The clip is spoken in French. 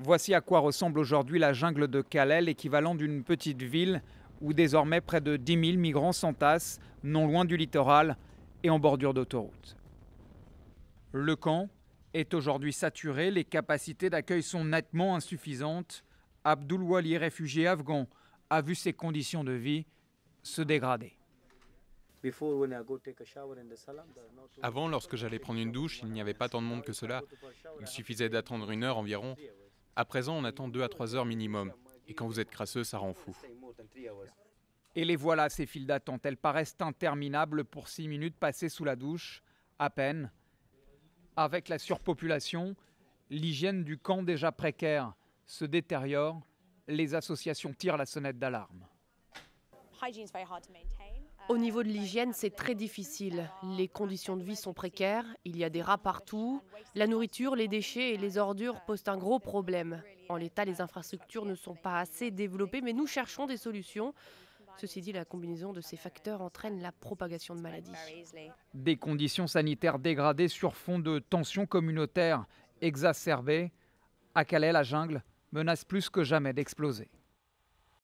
Voici à quoi ressemble aujourd'hui la jungle de Calais, l'équivalent d'une petite ville où désormais près de 10 000 migrants s'entassent, non loin du littoral et en bordure d'autoroute. Le camp est aujourd'hui saturé, les capacités d'accueil sont nettement insuffisantes. Abdul Wali, réfugié afghan, a vu ses conditions de vie se dégrader. Avant, lorsque j'allais prendre une douche, il n'y avait pas tant de monde que cela. Il suffisait d'attendre une heure environ. À présent, on attend 2 à 3 heures minimum. Et quand vous êtes crasseux, ça rend fou. Et les voilà, ces files d'attente. Elles paraissent interminables pour 6 minutes passées sous la douche, à peine. Avec la surpopulation, l'hygiène du camp déjà précaire se détériore. Les associations tirent la sonnette d'alarme. Au uh, niveau de l'hygiène, c'est très difficile. Les conditions de vie sont précaires, il y a des rats partout. La nourriture, les déchets et les ordures posent un gros problème. En l'état, les infrastructures ne sont pas assez développées, mais nous cherchons des solutions. Ceci dit, la combinaison de ces facteurs entraîne la propagation de maladies. Des conditions sanitaires dégradées sur fond de tensions communautaires exacerbées. À Calais, la jungle menace plus que jamais d'exploser.